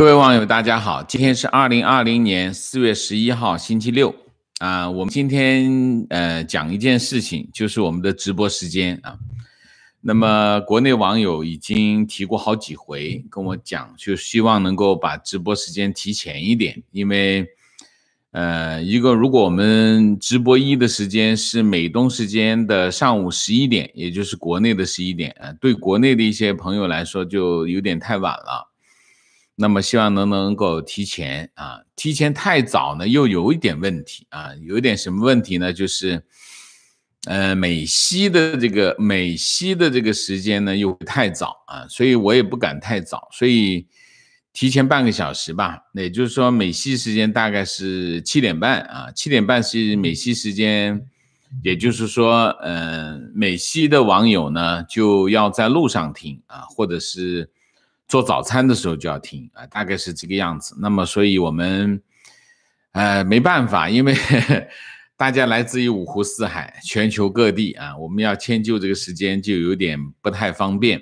各位网友，大家好，今天是二零二零年四月十一号，星期六啊。我们今天呃讲一件事情，就是我们的直播时间啊。那么国内网友已经提过好几回，跟我讲，就希望能够把直播时间提前一点，因为呃，一个如果我们直播一的时间是美东时间的上午十一点，也就是国内的十一点呃，对国内的一些朋友来说就有点太晚了。那么希望能能够提前啊，提前太早呢又有一点问题啊，有一点什么问题呢？就是，呃，美西的这个美西的这个时间呢又太早啊，所以我也不敢太早，所以提前半个小时吧，也就是说美西时间大概是七点半啊，七点半是美西时间，也就是说，嗯，美西的网友呢就要在路上听啊，或者是。做早餐的时候就要听啊，大概是这个样子。那么，所以我们，呃，没办法，因为 大家来自于五湖四海、全球各地啊，我们要迁就这个时间就有点不太方便。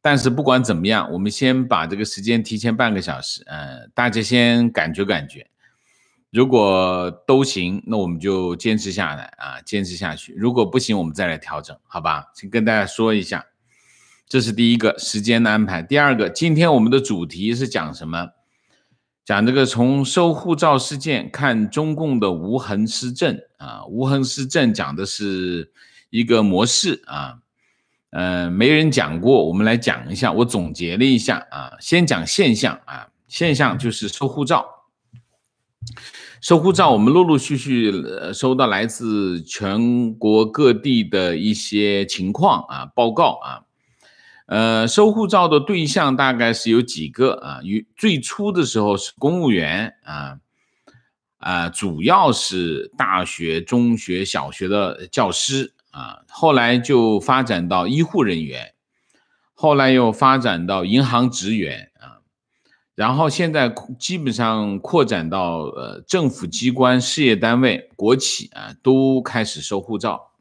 但是不管怎么样，我们先把这个时间提前半个小时，嗯，大家先感觉感觉，如果都行，那我们就坚持下来啊，坚持下去。如果不行，我们再来调整，好吧？先跟大家说一下。这是第一个时间的安排。第二个，今天我们的主题是讲什么？讲这个从收护照事件看中共的无痕施政啊，无痕施政讲的是一个模式啊，嗯，没人讲过，我们来讲一下。我总结了一下啊，先讲现象啊，现象就是收护照，收护照，我们陆陆续续收到来自全国各地的一些情况啊，报告啊。呃，收护照的对象大概是有几个啊？与最初的时候是公务员啊，啊，主要是大学、中学、小学的教师啊，后来就发展到医护人员，后来又发展到银行职员啊，然后现在基本上扩展到呃，政府机关、事业单位、国企啊，都开始收护照。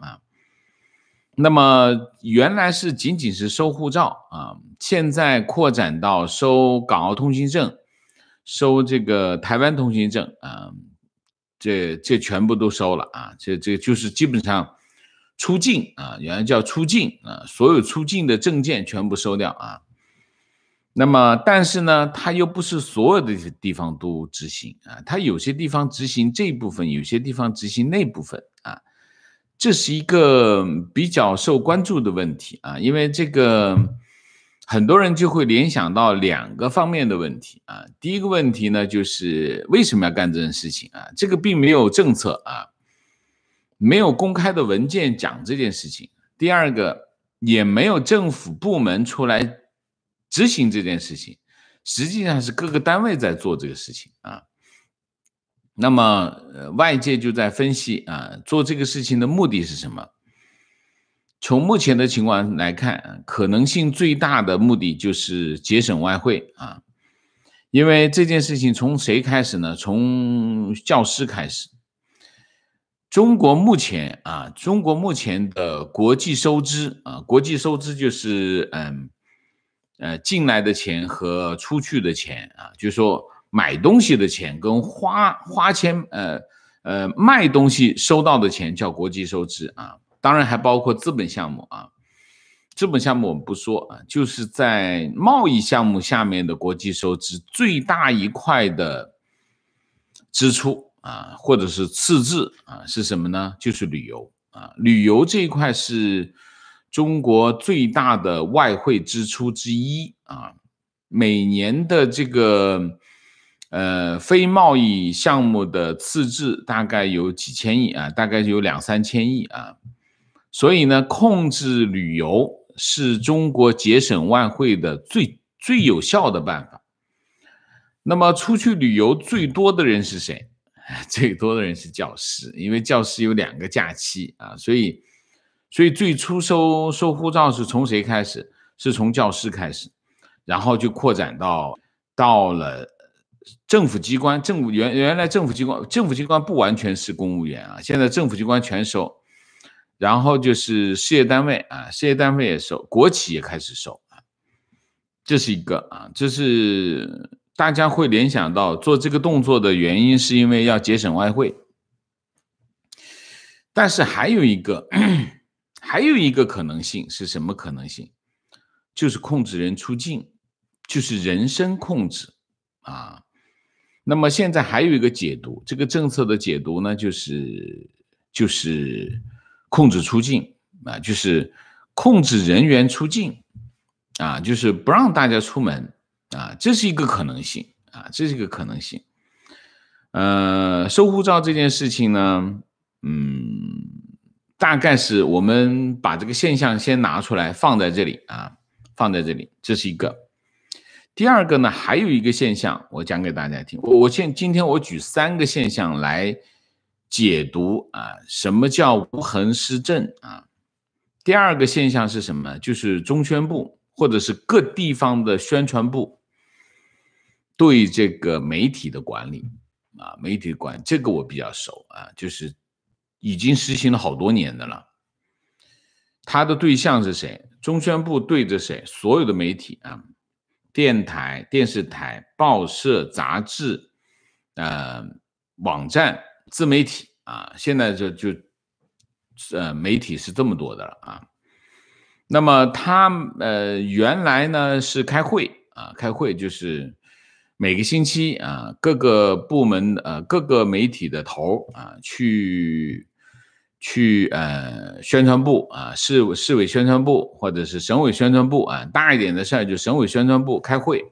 那么原来是仅仅是收护照啊，现在扩展到收港澳通行证、收这个台湾通行证啊，这这全部都收了啊，这这就是基本上出境啊，原来叫出境啊，所有出境的证件全部收掉啊。那么但是呢，它又不是所有的地方都执行啊，它有些地方执行这一部分，有些地方执行那部分。这是一个比较受关注的问题啊，因为这个很多人就会联想到两个方面的问题啊。第一个问题呢，就是为什么要干这件事情啊？这个并没有政策啊，没有公开的文件讲这件事情。第二个，也没有政府部门出来执行这件事情，实际上是各个单位在做这个事情啊。那么，外界就在分析啊，做这个事情的目的是什么？从目前的情况来看，可能性最大的目的就是节省外汇啊，因为这件事情从谁开始呢？从教师开始。中国目前啊，中国目前的国际收支啊，国际收支就是嗯，呃，进来的钱和出去的钱啊，就说。买东西的钱跟花花钱，呃呃，卖东西收到的钱叫国际收支啊，当然还包括资本项目啊，资本项目我们不说啊，就是在贸易项目下面的国际收支最大一块的支出啊，或者是赤字啊，是什么呢？就是旅游啊，旅游这一块是中国最大的外汇支出之一啊，每年的这个。呃，非贸易项目的赤字大概有几千亿啊，大概有两三千亿啊，所以呢，控制旅游是中国节省外汇的最最有效的办法。那么，出去旅游最多的人是谁？最多的人是教师，因为教师有两个假期啊，所以，所以最初收收护照是从谁开始？是从教师开始，然后就扩展到到了。政府机关，政府原原来政府机关，政府机关不完全是公务员啊，现在政府机关全收，然后就是事业单位啊，事业单位也收，国企也开始收啊，这是一个啊，这是大家会联想到做这个动作的原因，是因为要节省外汇，但是还有一个还有一个可能性是什么可能性？就是控制人出境，就是人身控制啊。那么现在还有一个解读，这个政策的解读呢，就是就是控制出境啊，就是控制人员出境啊，就是不让大家出门啊，这是一个可能性啊，这是一个可能性。呃，收护照这件事情呢，嗯，大概是我们把这个现象先拿出来放在这里啊，放在这里，这是一个。第二个呢，还有一个现象，我讲给大家听。我现今天我举三个现象来解读啊，什么叫无痕施政啊？第二个现象是什么？就是中宣部或者是各地方的宣传部对这个媒体的管理啊，媒体管这个我比较熟啊，就是已经实行了好多年的了。他的对象是谁？中宣部对着谁？所有的媒体啊。电台、电视台、报社、杂志，呃，网站、自媒体啊，现在就就，呃，媒体是这么多的了啊。那么他呃，原来呢是开会啊，开会就是每个星期啊，各个部门呃，各个媒体的头啊去。去呃宣传部啊，市市委宣传部或者是省委宣传部啊，大一点的事儿就省委宣传部开会。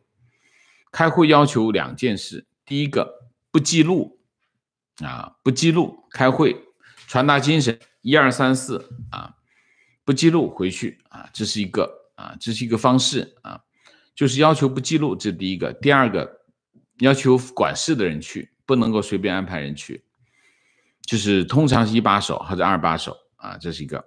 开会要求两件事，第一个不记录啊，不记录开会传达精神一二三四啊，不记录回去啊，这是一个啊，这是一个方式啊，就是要求不记录，这第一个。第二个要求管事的人去，不能够随便安排人去。就是通常是一把手或者二把手啊，这是一个。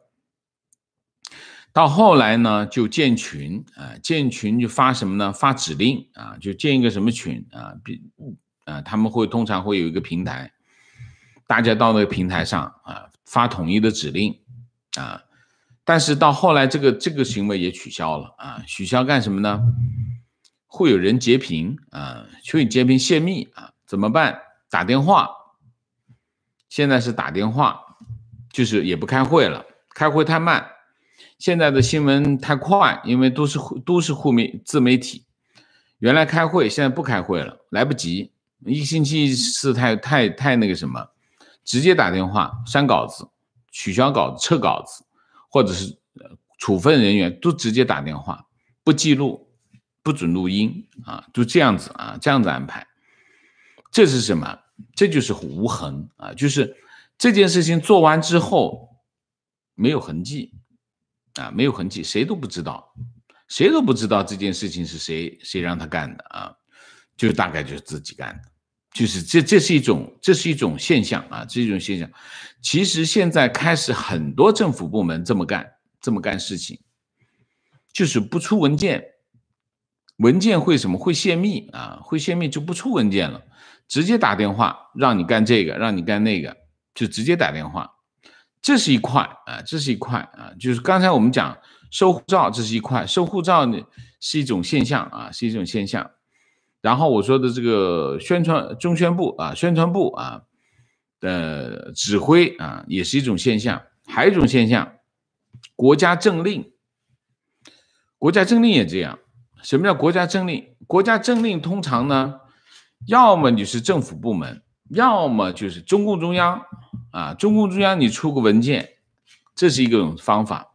到后来呢，就建群啊，建群就发什么呢？发指令啊，就建一个什么群啊？比啊，他们会通常会有一个平台，大家到那个平台上啊，发统一的指令啊。但是到后来，这个这个行为也取消了啊。取消干什么呢？会有人截屏啊，去截屏泄密啊，怎么办？打电话。现在是打电话，就是也不开会了，开会太慢。现在的新闻太快，因为都是都是互媒自媒体。原来开会，现在不开会了，来不及。一星期一次，太太太那个什么，直接打电话删稿子，取消稿子、撤稿子，或者是处分人员，都直接打电话，不记录，不准录音啊，就这样子啊，这样子安排。这是什么？这就是无痕啊，就是这件事情做完之后没有痕迹啊，没有痕迹，谁都不知道，谁都不知道这件事情是谁谁让他干的啊，就大概就是自己干的，就是这这是一种这是一种现象啊，这种现象，其实现在开始很多政府部门这么干，这么干事情，就是不出文件，文件会什么会泄密啊，会泄密就不出文件了。直接打电话让你干这个，让你干那个，就直接打电话。这是一块啊，这是一块啊，就是刚才我们讲收护照，这是一块收护照呢是一种现象啊，是一种现象。然后我说的这个宣传中宣部啊，宣传部啊的指挥啊也是一种现象，还有一种现象，国家政令，国家政令也这样。什么叫国家政令？国家政令通常呢？要么你是政府部门，要么就是中共中央啊！中共中央你出个文件，这是一种方法；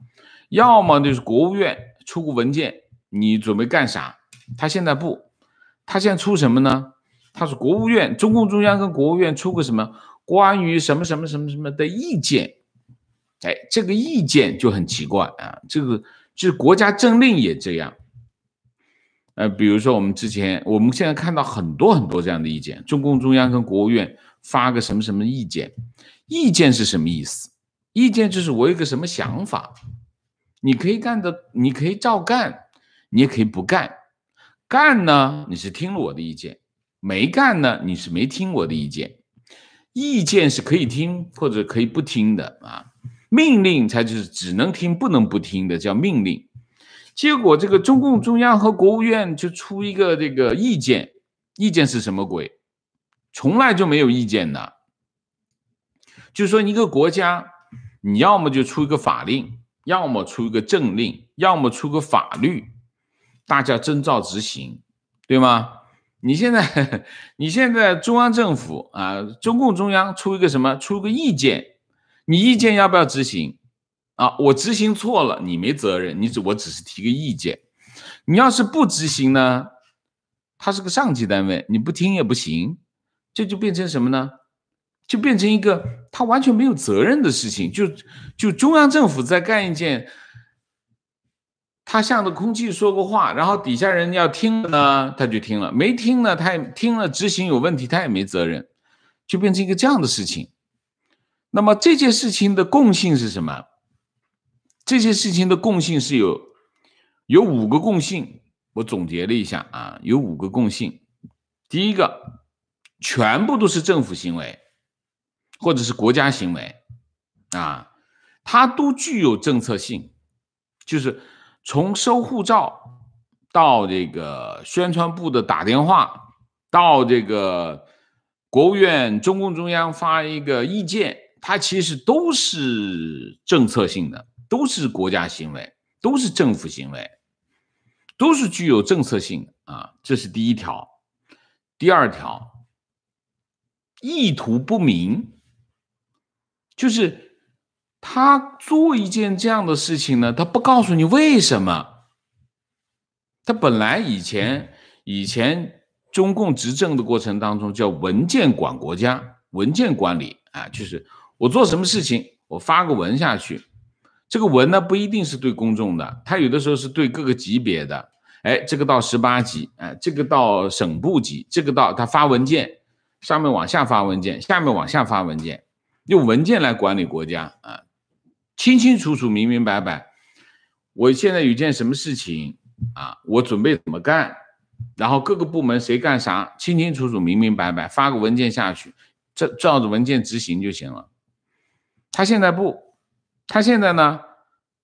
要么就是国务院出个文件，你准备干啥？他现在不，他现在出什么呢？他是国务院、中共中央跟国务院出个什么关于什么什么什么什么的意见？哎，这个意见就很奇怪啊！这个就是国家政令也这样。呃，比如说我们之前，我们现在看到很多很多这样的意见，中共中央跟国务院发个什么什么意见？意见是什么意思？意见就是我有个什么想法，你可以干的，你可以照干，你也可以不干。干呢，你是听了我的意见；没干呢，你是没听我的意见。意见是可以听或者可以不听的啊，命令才就是只能听不能不听的，叫命令。结果，这个中共中央和国务院就出一个这个意见，意见是什么鬼？从来就没有意见的。就说一个国家，你要么就出一个法令，要么出一个政令，要么出个法律，大家遵照执行，对吗？你现在，你现在中央政府啊，中共中央出一个什么？出个意见，你意见要不要执行？啊，我执行错了，你没责任，你只我只是提个意见。你要是不执行呢，他是个上级单位，你不听也不行，这就变成什么呢？就变成一个他完全没有责任的事情。就就中央政府在干一件，他向着空气说过话，然后底下人要听呢，他就听了；没听呢，他也听了，执行有问题，他也没责任，就变成一个这样的事情。那么这件事情的共性是什么？这些事情的共性是有有五个共性，我总结了一下啊，有五个共性。第一个，全部都是政府行为或者是国家行为啊，它都具有政策性。就是从收护照到这个宣传部的打电话，到这个国务院、中共中央发一个意见，它其实都是政策性的。都是国家行为，都是政府行为，都是具有政策性啊！这是第一条。第二条，意图不明，就是他做一件这样的事情呢，他不告诉你为什么。他本来以前以前中共执政的过程当中叫文件管国家，文件管理啊，就是我做什么事情，我发个文下去。这个文呢不一定是对公众的，他有的时候是对各个级别的。哎，这个到十八级，哎，这个到省部级，这个到他发文件，上面往下发文件，下面往下发文件，用文件来管理国家啊，清清楚楚、明明白白。我现在有件什么事情啊，我准备怎么干，然后各个部门谁干啥，清清楚楚、明明白白，发个文件下去，这照着文件执行就行了。他现在不。他现在呢？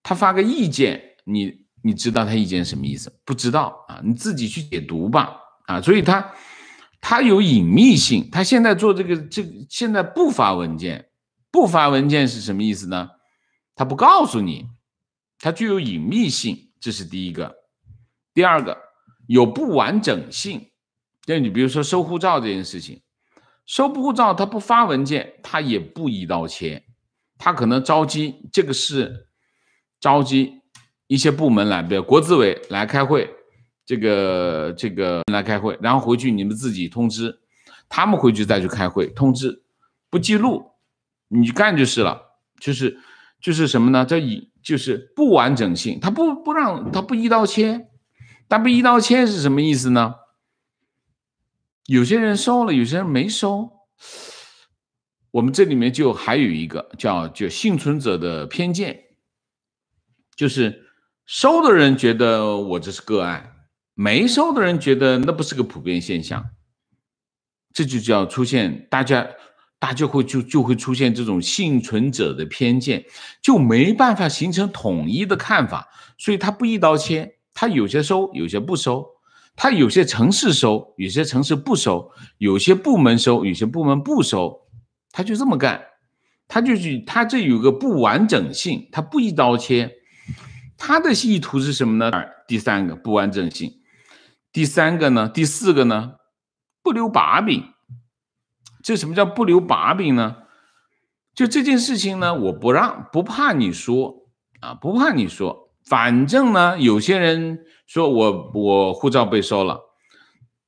他发个意见，你你知道他意见什么意思？不知道啊，你自己去解读吧。啊，所以他他有隐秘性。他现在做这个，这个、现在不发文件，不发文件是什么意思呢？他不告诉你，他具有隐秘性，这是第一个。第二个有不完整性，就你比如说收护照这件事情，收不护照他不发文件，他也不一刀切。他可能召集，这个是召集一些部门来，比如国资委来开会，这个这个来开会，然后回去你们自己通知，他们回去再去开会通知，不记录，你干就是了，就是就是什么呢？这以就是不完整性，他不不让他不一刀切，但不一刀切是什么意思呢？有些人收了，有些人没收。我们这里面就还有一个叫“就幸存者的偏见”，就是收的人觉得我这是个案，没收的人觉得那不是个普遍现象，这就叫出现大家大家会就就会出现这种幸存者的偏见，就没办法形成统一的看法，所以他不一刀切，他有些收，有些不收，他有些城市收，有些城市不收，有些部门收，有些部门不收。他就这么干，他就是他这有个不完整性，他不一刀切，他的意图是什么呢？第三个不完整性，第三个呢？第四个呢？不留把柄。这什么叫不留把柄呢？就这件事情呢，我不让，不怕你说啊，不怕你说，反正呢，有些人说我我护照被收了，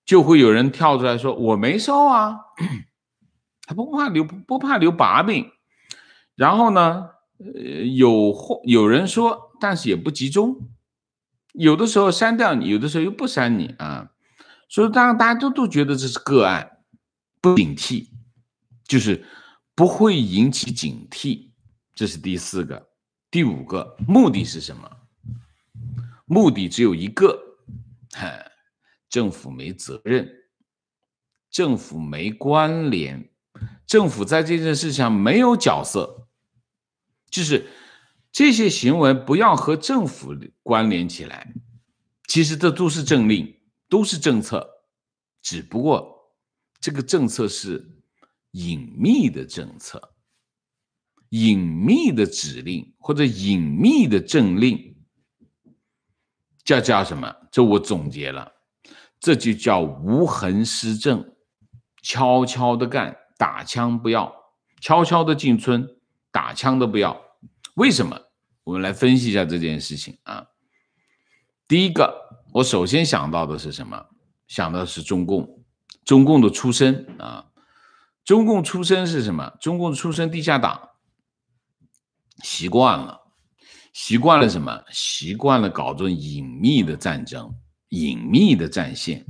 就会有人跳出来说我没收啊。他不怕留不怕留把柄，然后呢，呃，有有人说，但是也不集中，有的时候删掉你，有的时候又不删你啊，所以当大家都都觉得这是个案，不警惕，就是不会引起警惕，这是第四个、第五个，目的是什么？目的只有一个，哼，政府没责任，政府没关联。政府在这件事情上没有角色，就是这些行为不要和政府关联起来。其实这都是政令，都是政策，只不过这个政策是隐秘的政策、隐秘的指令或者隐秘的政令，叫叫什么？这我总结了，这就叫无痕施政，悄悄的干。打枪不要，悄悄的进村，打枪都不要。为什么？我们来分析一下这件事情啊。第一个，我首先想到的是什么？想到的是中共，中共的出身啊。中共出身是什么？中共出身地下党，习惯了，习惯了什么？习惯了搞这种隐秘的战争，隐秘的战线。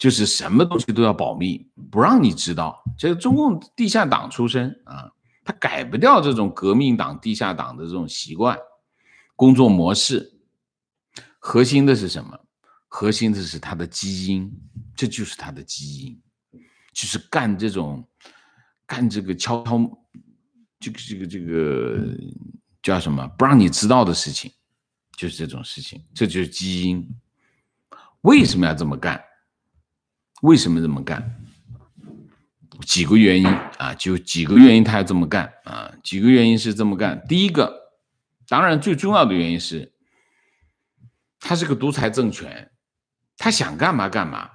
就是什么东西都要保密，不让你知道。这中共地下党出身啊，他改不掉这种革命党、地下党的这种习惯、工作模式。核心的是什么？核心的是他的基因，这就是他的基因，就是干这种、干这个悄悄、这个、这个、这个叫什么？不让你知道的事情，就是这种事情，这就是基因。为什么要这么干？为什么这么干？几个原因啊，就几个原因，他要这么干啊，几个原因是这么干。第一个，当然最重要的原因是，他是个独裁政权，他想干嘛干嘛，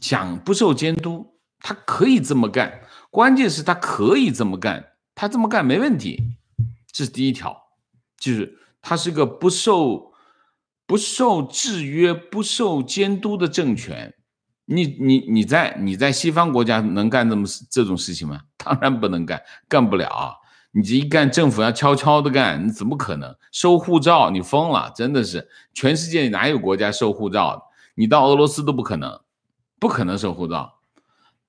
想不受监督，他可以这么干。关键是他可以这么干，他这么干没问题。这是第一条，就是他是个不受不受制约、不受监督的政权。你你你在你在西方国家能干这么这种事情吗？当然不能干，干不了。你这一干，政府要悄悄的干，你怎么可能收护照？你疯了，真的是！全世界哪有国家收护照？你到俄罗斯都不可能，不可能收护照。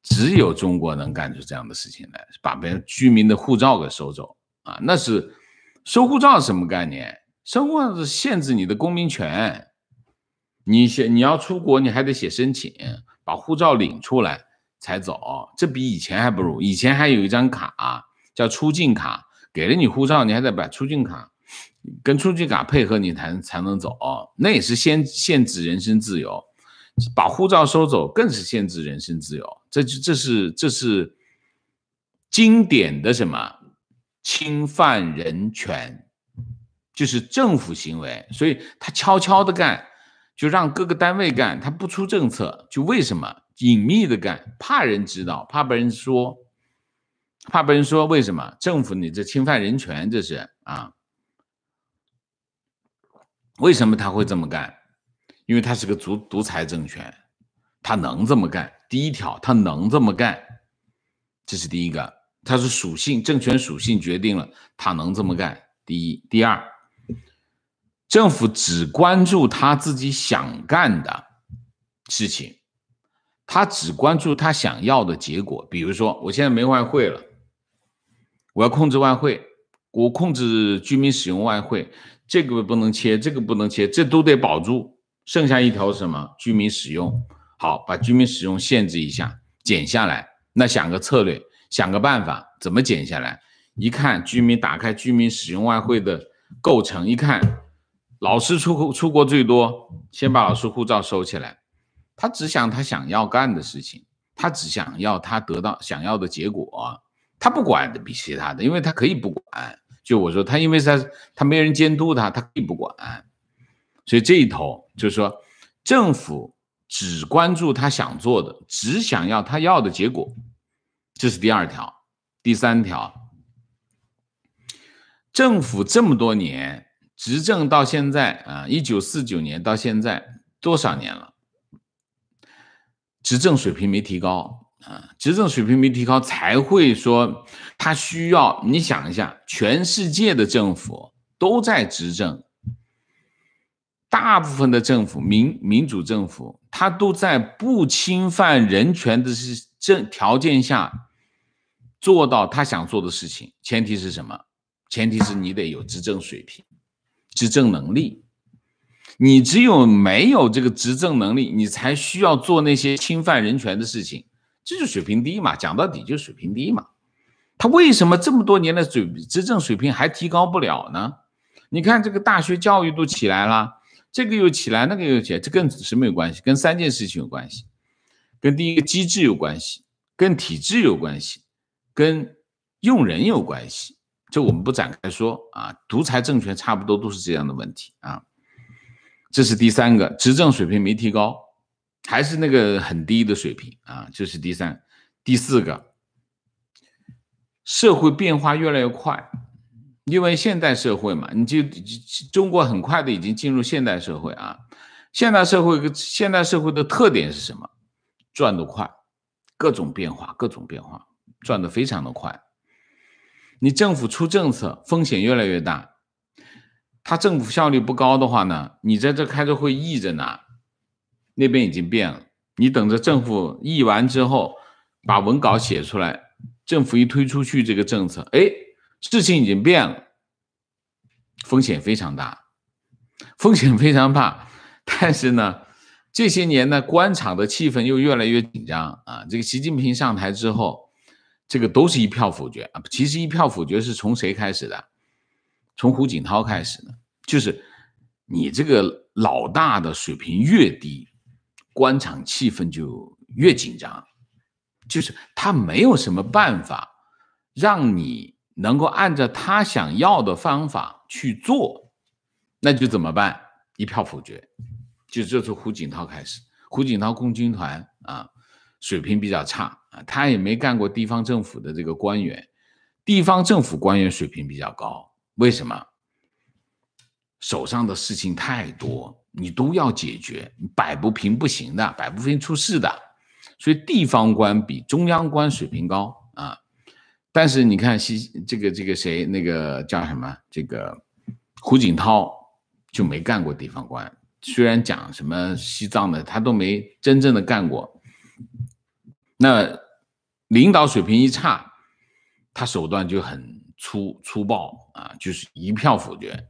只有中国能干出这样的事情来，把别人居民的护照给收走啊！那是收护照什么概念？收护照是限制你的公民权，你写你要出国，你还得写申请。把护照领出来才走，这比以前还不如。以前还有一张卡叫出境卡，给了你护照，你还得把出境卡跟出境卡配合，你才才能走。那也是限限制人身自由，把护照收走更是限制人身自由。这这是这是经典的什么侵犯人权，就是政府行为。所以他悄悄的干。就让各个单位干，他不出政策，就为什么隐秘的干？怕人知道，怕被人说，怕被人说为什么？政府你这侵犯人权，这是啊？为什么他会这么干？因为他是个独独裁政权，他能这么干。第一条，他能这么干，这是第一个，他是属性，政权属性决定了他能这么干。第一，第二。政府只关注他自己想干的事情，他只关注他想要的结果。比如说，我现在没外汇了，我要控制外汇，我控制居民使用外汇，这个不能切，这个不能切，这都得保住。剩下一条什么？居民使用好，把居民使用限制一下，减下来。那想个策略，想个办法，怎么减下来？一看居民打开居民使用外汇的构成，一看。老师出出国最多，先把老师护照收起来。他只想他想要干的事情，他只想要他得到想要的结果，他不管的比其他的，因为他可以不管。就我说，他因为他他没人监督他，他可以不管。所以这一头就是说，政府只关注他想做的，只想要他要的结果。这是第二条。第三条，政府这么多年。执政到现在啊，一九四九年到现在多少年了？执政水平没提高啊，执政水平没提高，才会说他需要。你想一下，全世界的政府都在执政，大部分的政府民民主政府，他都在不侵犯人权的是政条件下做到他想做的事情。前提是什么？前提是你得有执政水平。执政能力，你只有没有这个执政能力，你才需要做那些侵犯人权的事情，这就水平低嘛？讲到底就是水平低嘛。他为什么这么多年的水执政水平还提高不了呢？你看这个大学教育都起来了，这个又起来，那个又起来，这跟什么有关系？跟三件事情有关系，跟第一个机制有关系，跟体制有关系，跟用人有关系。就我们不展开说啊，独裁政权差不多都是这样的问题啊。这是第三个，执政水平没提高，还是那个很低的水平啊。这是第三、第四个，社会变化越来越快，因为现代社会嘛，你就中国很快的已经进入现代社会啊。现代社会，现代社会的特点是什么？转的快，各种变化，各种变化，转的非常的快。你政府出政策，风险越来越大。他政府效率不高的话呢，你在这开着会议着呢，那边已经变了。你等着政府议完之后，把文稿写出来，政府一推出去这个政策，哎，事情已经变了，风险非常大，风险非常大。但是呢，这些年呢，官场的气氛又越来越紧张啊。这个习近平上台之后。这个都是一票否决啊！其实一票否决是从谁开始的？从胡锦涛开始的，就是你这个老大的水平越低，官场气氛就越紧张，就是他没有什么办法让你能够按照他想要的方法去做，那就怎么办？一票否决，就就是胡锦涛开始，胡锦涛共军团啊。水平比较差啊，他也没干过地方政府的这个官员，地方政府官员水平比较高，为什么？手上的事情太多，你都要解决，摆不平不行的，摆不平出事的，所以地方官比中央官水平高啊。但是你看西这个这个谁那个叫什么这个胡锦涛就没干过地方官，虽然讲什么西藏的，他都没真正的干过。那领导水平一差，他手段就很粗粗暴啊，就是一票否决。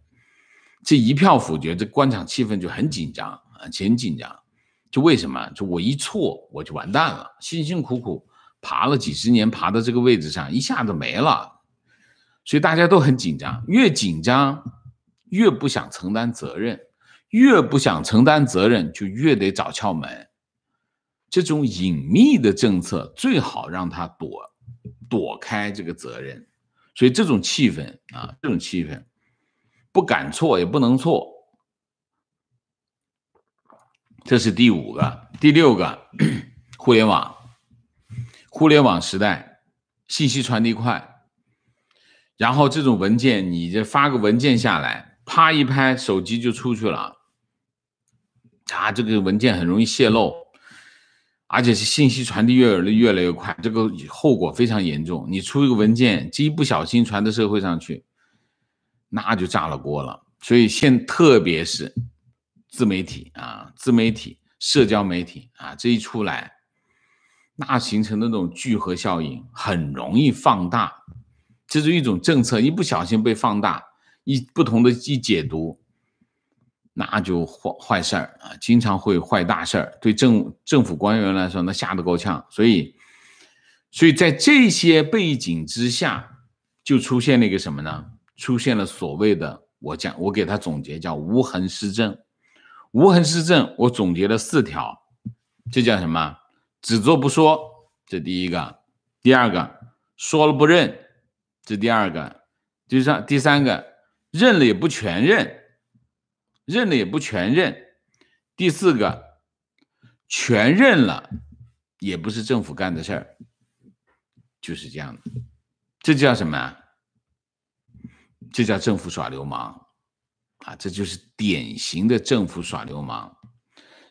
这一票否决，这官场气氛就很紧张啊，很紧张。就为什么？就我一错，我就完蛋了。辛辛苦苦爬了几十年，爬到这个位置上，一下子没了。所以大家都很紧张，越紧张越不想承担责任，越不想承担责任就越得找窍门。这种隐秘的政策最好让他躲，躲开这个责任，所以这种气氛啊，这种气氛不敢错也不能错，这是第五个，第六个，互联网，互联网时代信息传递快，然后这种文件你这发个文件下来，啪一拍手机就出去了，啊，这个文件很容易泄露。而且是信息传递越来越来越快，这个后果非常严重。你出一个文件，这一不小心传到社会上去，那就炸了锅了。所以现特别是自媒体啊，自媒体、社交媒体啊，这一出来，那形成的那种聚合效应很容易放大，这是一种政策，一不小心被放大，一不同的一解读。那就坏坏事儿啊，经常会坏大事儿。对政政府官员来说，那吓得够呛。所以，所以在这些背景之下，就出现了一个什么呢？出现了所谓的我讲，我给他总结叫“无痕施政”。无痕施政，我总结了四条，这叫什么？只做不说，这第一个；第二个，说了不认，这第二个；就三，第三个，认了也不全认。认了也不全认，第四个全认了也不是政府干的事儿，就是这样的，这叫什么？这叫政府耍流氓啊！这就是典型的政府耍流氓，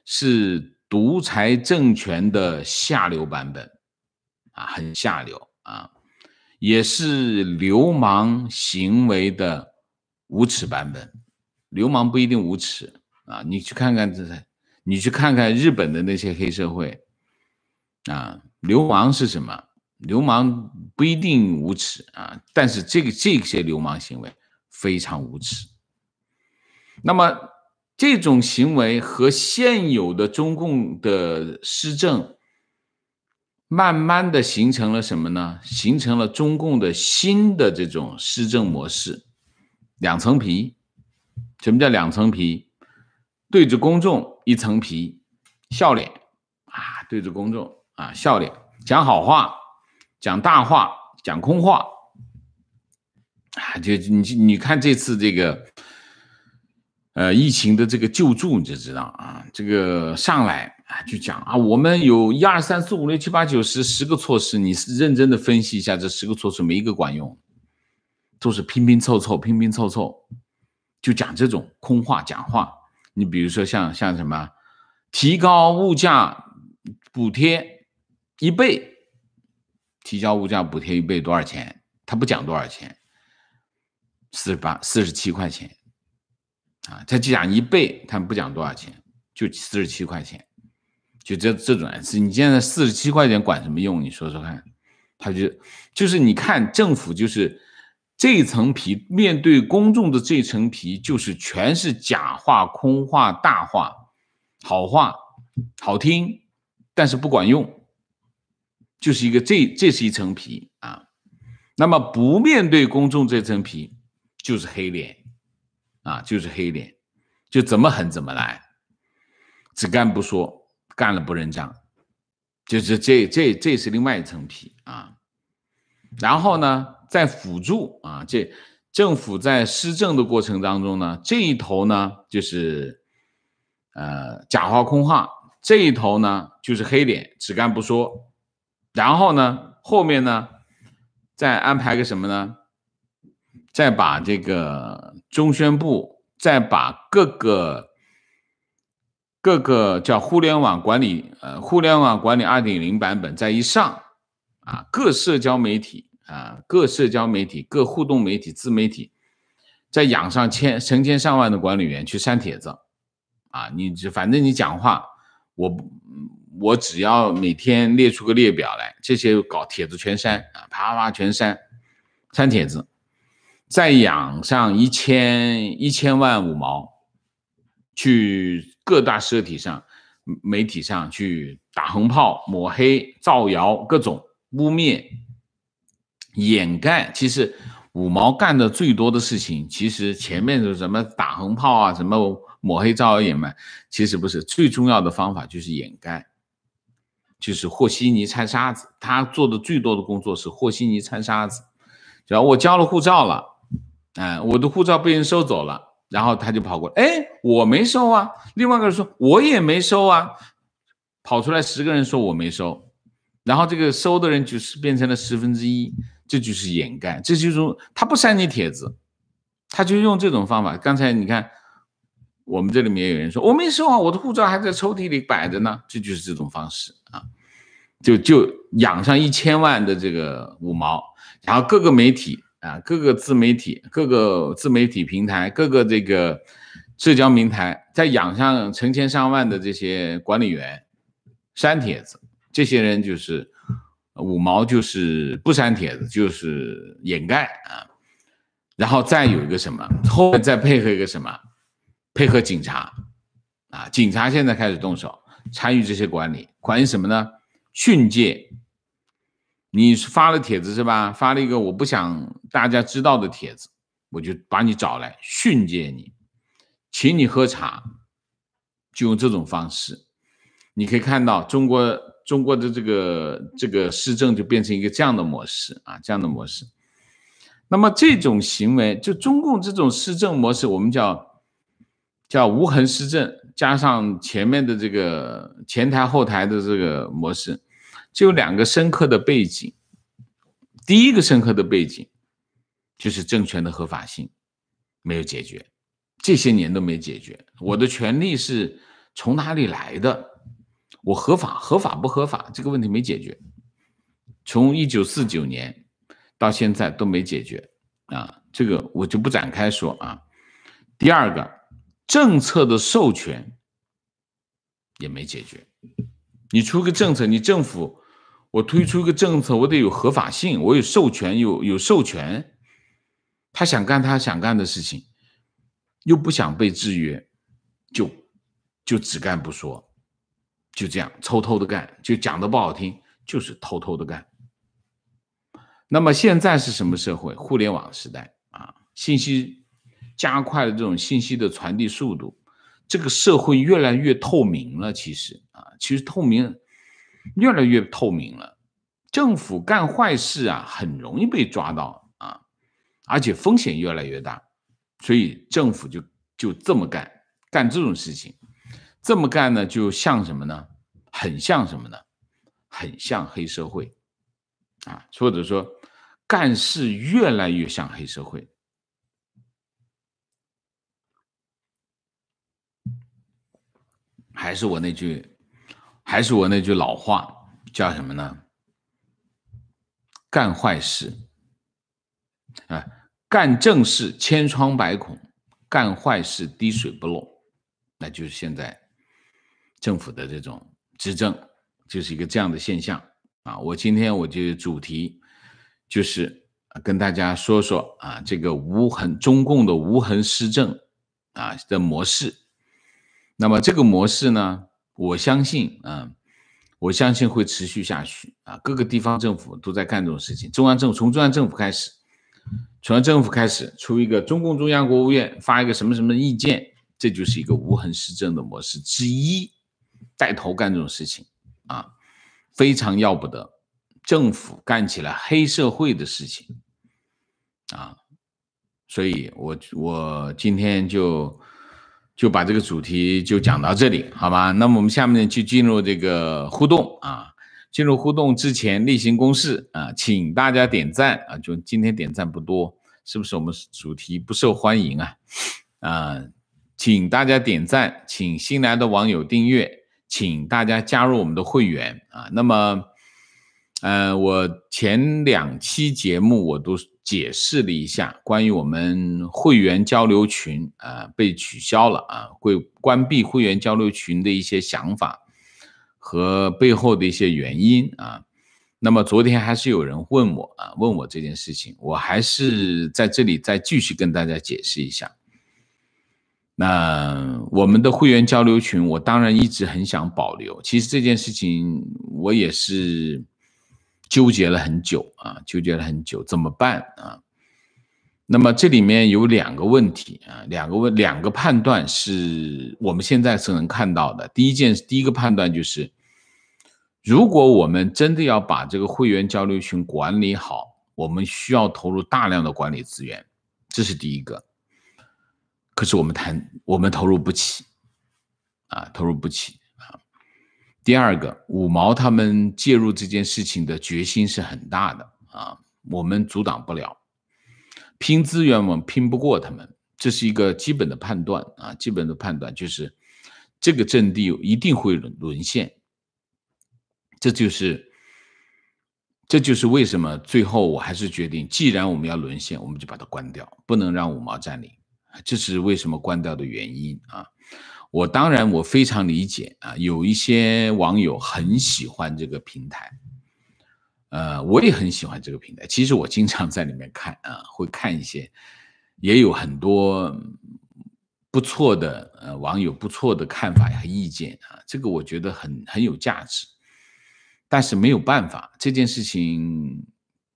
是独裁政权的下流版本啊，很下流啊，也是流氓行为的无耻版本。流氓不一定无耻啊！你去看看这，你去看看日本的那些黑社会，啊，流氓是什么？流氓不一定无耻啊，但是这个这些流氓行为非常无耻。那么这种行为和现有的中共的施政，慢慢的形成了什么呢？形成了中共的新的这种施政模式，两层皮。什么叫两层皮？对着公众一层皮，笑脸啊，对着公众啊，笑脸讲好话，讲大话，讲空话啊！就你你看这次这个，呃，疫情的这个救助你就知道啊，这个上来啊就讲啊，我们有一二三四五六七八九十十个措施，你是认真的分析一下这十个措施，没一个管用，都是拼拼凑凑，拼拼凑凑。就讲这种空话讲话，你比如说像像什么提高物价补贴一倍，提高物价补贴一倍多少钱？他不讲多少钱，四十八四十七块钱，啊，他讲一倍，他们不讲多少钱，就四十七块钱，就这这种是，你现在四十七块钱管什么用？你说说看，他就就是你看政府就是。这层皮面对公众的这层皮，就是全是假话、空话、大话、好话、好听，但是不管用，就是一个这这是一层皮啊。那么不面对公众这层皮，就是黑脸啊，就是黑脸，就怎么狠怎么来，只干不说，干了不认账，就是这这这是另外一层皮啊。然后呢？在辅助啊，这政府在施政的过程当中呢，这一头呢就是呃假话空话，这一头呢就是黑脸只干不说，然后呢后面呢再安排个什么呢？再把这个中宣部，再把各个各个叫互联网管理呃互联网管理二点零版本再一上啊各社交媒体。啊，各社交媒体、各互动媒体、自媒体，再养上千、成千上万的管理员去删帖子。啊，你反正你讲话，我我只要每天列出个列表来，这些搞帖子全删啊，啪啪全删，删帖子。再养上一千一千万五毛，去各大社体上、媒体上去打横炮、抹黑、造谣、各种污蔑。掩盖其实五毛干的最多的事情，其实前面是什么打横炮啊，什么抹黑招摇野蛮，其实不是最重要的方法，就是掩盖，就是和稀泥掺沙子。他做的最多的工作是和稀泥掺沙子。然后我交了护照了，哎，我的护照被人收走了，然后他就跑过来，哎，我没收啊。另外一个人说，我也没收啊。跑出来十个人说我没收，然后这个收的人就是变成了十分之一。这就是掩盖，这就是他不删你帖子，他就用这种方法。刚才你看，我们这里面有人说我没收啊，我的护照还在抽屉里摆着呢。这就是这种方式啊，就就养上一千万的这个五毛，然后各个媒体啊，各个自媒体，各个自媒体平台，各个这个社交平台，在养上成千上万的这些管理员删帖子，这些人就是。五毛就是不删帖子，就是掩盖啊，然后再有一个什么，后面再配合一个什么，配合警察啊，警察现在开始动手参与这些管理，管理什么呢？训诫，你发了帖子是吧？发了一个我不想大家知道的帖子，我就把你找来训诫你，请你喝茶，就用这种方式，你可以看到中国。中国的这个这个施政就变成一个这样的模式啊，这样的模式。那么这种行为，就中共这种施政模式，我们叫叫无痕施政，加上前面的这个前台后台的这个模式，就有两个深刻的背景。第一个深刻的背景就是政权的合法性没有解决，这些年都没解决。我的权利是从哪里来的？我合法合法不合法这个问题没解决，从一九四九年到现在都没解决啊！这个我就不展开说啊。第二个，政策的授权也没解决。你出个政策，你政府我推出一个政策，我得有合法性，我有授权，有有授权，他想干他想干的事情，又不想被制约，就就只干不说。就这样偷偷的干，就讲的不好听，就是偷偷的干。那么现在是什么社会？互联网时代啊，信息加快了这种信息的传递速度，这个社会越来越透明了。其实啊，其实透明越来越透明了，政府干坏事啊，很容易被抓到啊，而且风险越来越大，所以政府就就这么干，干这种事情。这么干呢，就像什么呢？很像什么呢？很像黑社会啊，或者说干事越来越像黑社会。还是我那句，还是我那句老话，叫什么呢？干坏事啊，干正事千疮百孔，干坏事滴水不漏，那就是现在。政府的这种执政就是一个这样的现象啊！我今天我就主题就是跟大家说说啊，这个无痕中共的无痕施政啊的模式。那么这个模式呢，我相信，啊，我相信会持续下去啊。各个地方政府都在干这种事情。中央政府从中央政府开始，中央政府开始出一个中共中央国务院发一个什么什么意见，这就是一个无痕施政的模式之一。带头干这种事情，啊，非常要不得。政府干起了黑社会的事情，啊，所以我我今天就就把这个主题就讲到这里，好吧？那么我们下面就进入这个互动啊。进入互动之前，例行公事啊，请大家点赞啊。就今天点赞不多，是不是我们主题不受欢迎啊？啊，请大家点赞，请新来的网友订阅。请大家加入我们的会员啊！那么，呃，我前两期节目我都解释了一下关于我们会员交流群啊被取消了啊，会关闭会员交流群的一些想法和背后的一些原因啊。那么昨天还是有人问我啊，问我这件事情，我还是在这里再继续跟大家解释一下。那我们的会员交流群，我当然一直很想保留。其实这件事情我也是纠结了很久啊，纠结了很久，怎么办啊？那么这里面有两个问题啊，两个问，两个判断是我们现在是能看到的。第一件，第一个判断就是，如果我们真的要把这个会员交流群管理好，我们需要投入大量的管理资源，这是第一个。可是我们谈，我们投入不起，啊，投入不起啊。第二个，五毛他们介入这件事情的决心是很大的啊，我们阻挡不了，拼资源我们拼不过他们，这是一个基本的判断啊，基本的判断就是这个阵地一定会沦陷，这就是，这就是为什么最后我还是决定，既然我们要沦陷，我们就把它关掉，不能让五毛占领。这是为什么关掉的原因啊！我当然我非常理解啊，有一些网友很喜欢这个平台，呃，我也很喜欢这个平台。其实我经常在里面看啊，会看一些，也有很多不错的呃网友不错的看法和意见啊，这个我觉得很很有价值。但是没有办法，这件事情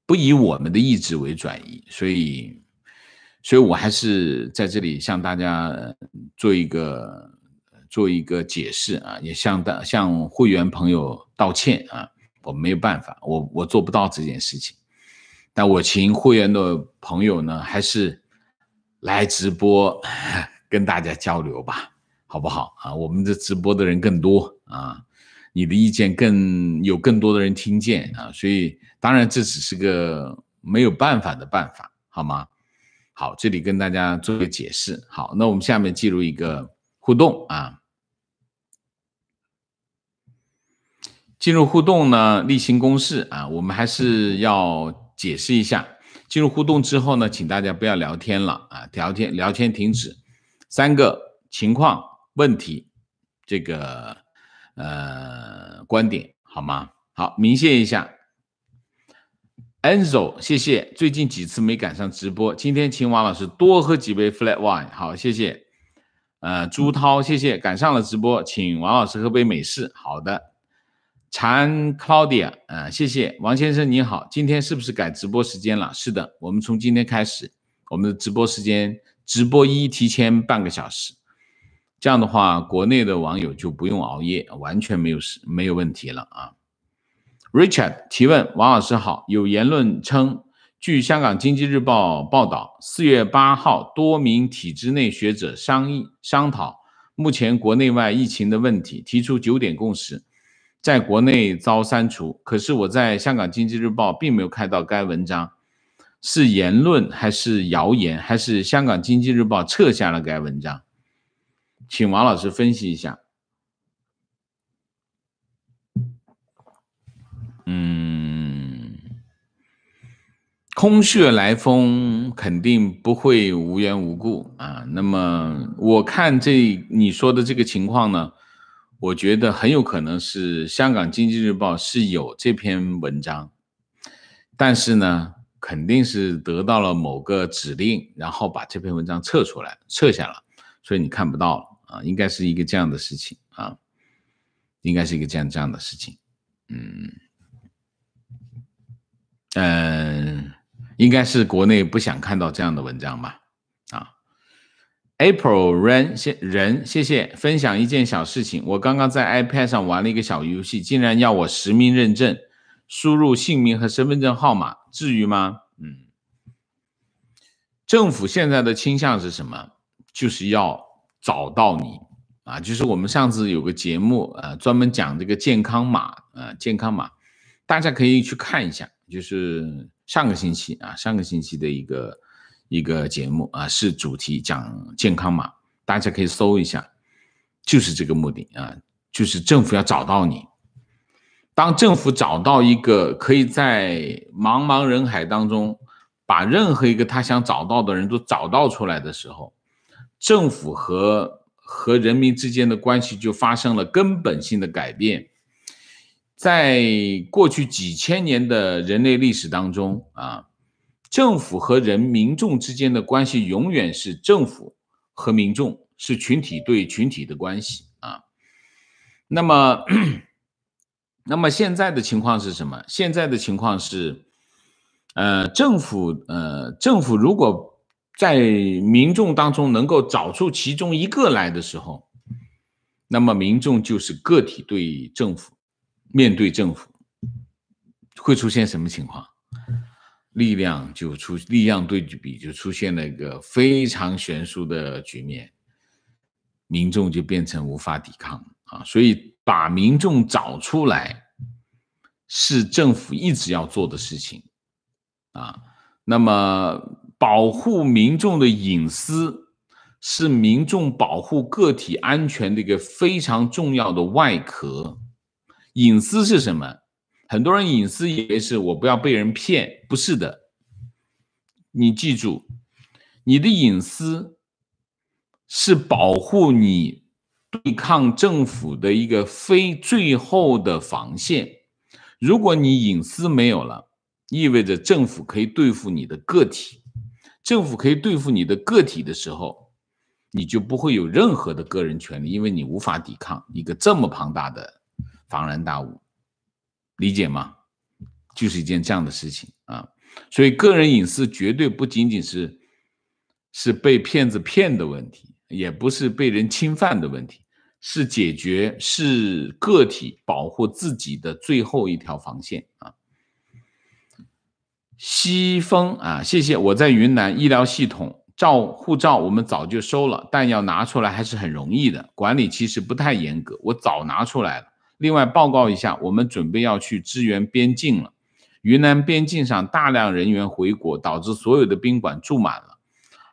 不以我们的意志为转移，所以。所以我还是在这里向大家做一个做一个解释啊，也向大向会员朋友道歉啊，我没有办法，我我做不到这件事情。但我请会员的朋友呢，还是来直播跟大家交流吧，好不好啊？我们的直播的人更多啊，你的意见更有更多的人听见啊，所以当然这只是个没有办法的办法，好吗？好，这里跟大家做个解释。好，那我们下面进入一个互动啊。进入互动呢，例行公事啊，我们还是要解释一下。进入互动之后呢，请大家不要聊天了啊，聊天聊天停止。三个情况问题，这个呃观点好吗？好，明确一下。Enzo，谢谢，最近几次没赶上直播，今天请王老师多喝几杯 flat wine。好，谢谢。呃，朱涛，谢谢，赶上了直播，请王老师喝杯美式。好的。c Claudia，呃，谢谢，王先生你好，今天是不是改直播时间了？是的，我们从今天开始，我们的直播时间直播一提前半个小时，这样的话，国内的网友就不用熬夜，完全没有事，没有问题了啊。Richard 提问：王老师好，有言论称，据香港经济日报报道，四月八号，多名体制内学者商议商讨目前国内外疫情的问题，提出九点共识，在国内遭删除。可是我在香港经济日报并没有看到该文章，是言论还是谣言？还是香港经济日报撤下了该文章？请王老师分析一下。嗯，空穴来风肯定不会无缘无故啊。那么我看这你说的这个情况呢，我觉得很有可能是香港经济日报是有这篇文章，但是呢，肯定是得到了某个指令，然后把这篇文章撤出来撤下了，所以你看不到啊，应该是一个这样的事情啊，应该是一个这样这样的事情，嗯。嗯，应该是国内不想看到这样的文章吧？啊，April Ren 谢人，谢谢分享一件小事情。我刚刚在 iPad 上玩了一个小游戏，竟然要我实名认证，输入姓名和身份证号码，至于吗？嗯，政府现在的倾向是什么？就是要找到你啊！就是我们上次有个节目啊，专门讲这个健康码啊，健康码，大家可以去看一下。就是上个星期啊，上个星期的一个一个节目啊，是主题讲健康码，大家可以搜一下，就是这个目的啊，就是政府要找到你。当政府找到一个可以在茫茫人海当中把任何一个他想找到的人都找到出来的时候，政府和和人民之间的关系就发生了根本性的改变。在过去几千年的人类历史当中啊，政府和人民众之间的关系永远是政府和民众是群体对群体的关系啊。那么，那么现在的情况是什么？现在的情况是，呃，政府呃，政府如果在民众当中能够找出其中一个来的时候，那么民众就是个体对政府。面对政府，会出现什么情况？力量就出力量对比就出现了一个非常悬殊的局面，民众就变成无法抵抗啊！所以把民众找出来，是政府一直要做的事情啊。那么保护民众的隐私，是民众保护个体安全的一个非常重要的外壳。隐私是什么？很多人隐私以为是我不要被人骗，不是的。你记住，你的隐私是保护你对抗政府的一个非最后的防线。如果你隐私没有了，意味着政府可以对付你的个体。政府可以对付你的个体的时候，你就不会有任何的个人权利，因为你无法抵抗一个这么庞大的。庞然大物，理解吗？就是一件这样的事情啊。所以，个人隐私绝对不仅仅是是被骗子骗的问题，也不是被人侵犯的问题，是解决是个体保护自己的最后一条防线啊。西风啊，谢谢！我在云南医疗系统照护照，我们早就收了，但要拿出来还是很容易的。管理其实不太严格，我早拿出来了。另外报告一下，我们准备要去支援边境了。云南边境上大量人员回国，导致所有的宾馆住满了。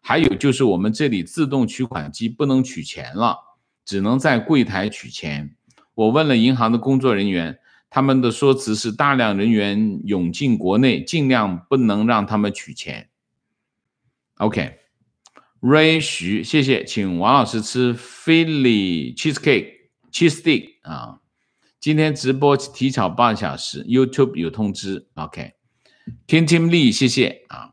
还有就是我们这里自动取款机不能取钱了，只能在柜台取钱。我问了银行的工作人员，他们的说辞是大量人员涌进国内，尽量不能让他们取钱。OK，Ray 徐，谢谢，请王老师吃 Philly cheesecake c h e e s e s t c a k 啊。今天直播提早半小时，YouTube 有通知。o k 天天 m 谢谢啊。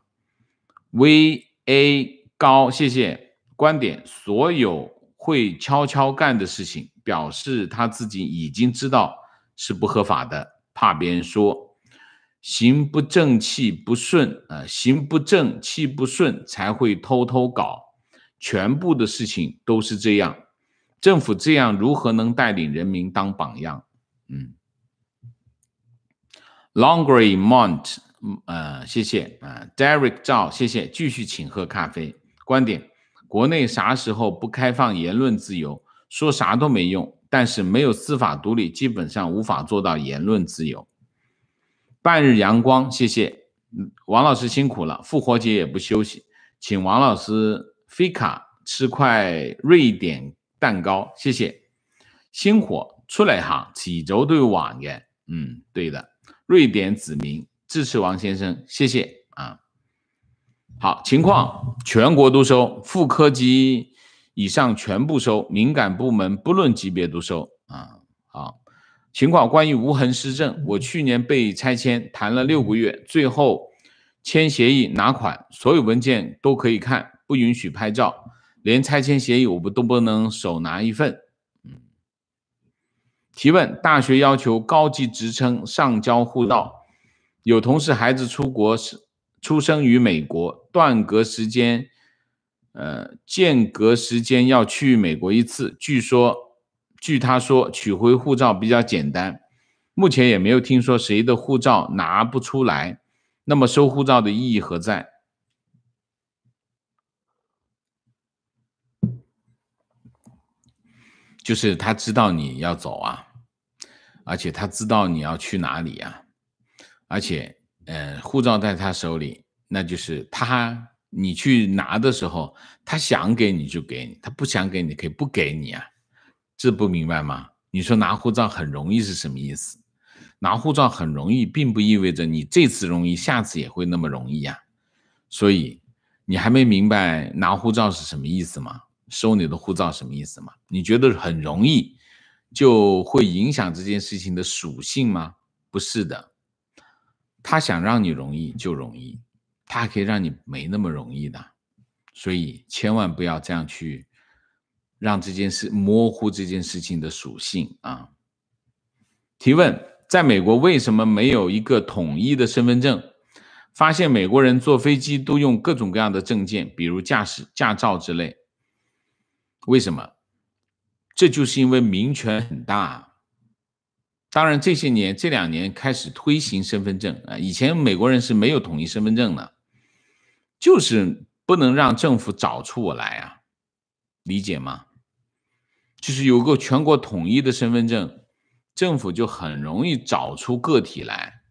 VA 高，谢谢。观点：所有会悄悄干的事情，表示他自己已经知道是不合法的，怕别人说。行不正气不顺啊，行不正气不顺才会偷偷搞。全部的事情都是这样。政府这样如何能带领人民当榜样？嗯 l o n g r y Mount，呃，谢谢啊，Derek 赵，谢谢，继续请喝咖啡。观点：国内啥时候不开放言论自由，说啥都没用。但是没有司法独立，基本上无法做到言论自由。半日阳光，谢谢，嗯，王老师辛苦了，复活节也不休息，请王老师 Fika 吃块瑞典蛋糕，谢谢。星火。出来哈，周轴有网页，嗯，对的，瑞典子民支持王先生，谢谢啊。好，情况全国都收，副科级以上全部收，敏感部门不论级别都收啊。好，情况关于无痕施政，我去年被拆迁，谈了六个月，最后签协议拿款，所有文件都可以看，不允许拍照，连拆迁协议我们都不能手拿一份。提问：大学要求高级职称上交护照，有同事孩子出国是出生于美国，断隔时间，呃，间隔时间要去美国一次。据说，据他说，取回护照比较简单，目前也没有听说谁的护照拿不出来。那么，收护照的意义何在？就是他知道你要走啊。而且他知道你要去哪里呀，而且，嗯，护照在他手里，那就是他你去拿的时候，他想给你就给你，他不想给你可以不给你啊，这不明白吗？你说拿护照很容易是什么意思？拿护照很容易，并不意味着你这次容易，下次也会那么容易呀。所以你还没明白拿护照是什么意思吗？收你的护照什么意思吗？你觉得很容易？就会影响这件事情的属性吗？不是的，他想让你容易就容易，他可以让你没那么容易的，所以千万不要这样去让这件事模糊这件事情的属性啊。提问：在美国为什么没有一个统一的身份证？发现美国人坐飞机都用各种各样的证件，比如驾驶驾照之类，为什么？这就是因为民权很大，当然这些年这两年开始推行身份证啊，以前美国人是没有统一身份证的，就是不能让政府找出我来啊，理解吗？就是有个全国统一的身份证，政府就很容易找出个体来，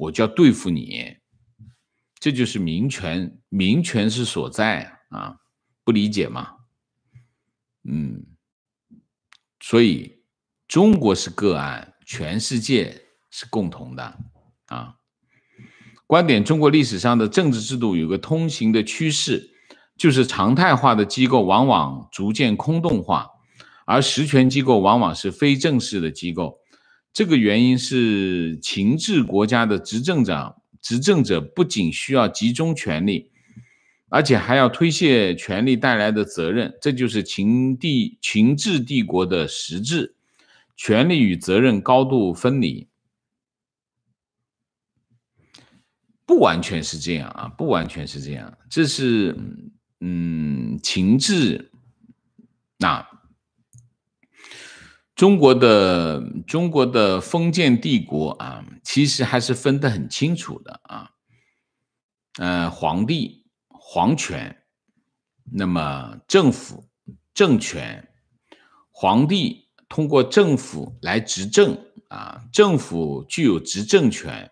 我就要对付你，这就是民权，民权是所在啊，不理解吗？嗯。所以，中国是个案，全世界是共同的啊。观点：中国历史上的政治制度有个通行的趋势，就是常态化的机构往往逐渐空洞化，而实权机构往往是非正式的机构。这个原因是情治国家的执政长、执政者不仅需要集中权力。而且还要推卸权力带来的责任，这就是秦帝秦制帝国的实质，权力与责任高度分离。不完全是这样啊，不完全是这样。这是嗯，秦制，那中国的中国的封建帝国啊，其实还是分得很清楚的啊，呃，皇帝。皇权，那么政府、政权、皇帝通过政府来执政啊，政府具有执政权，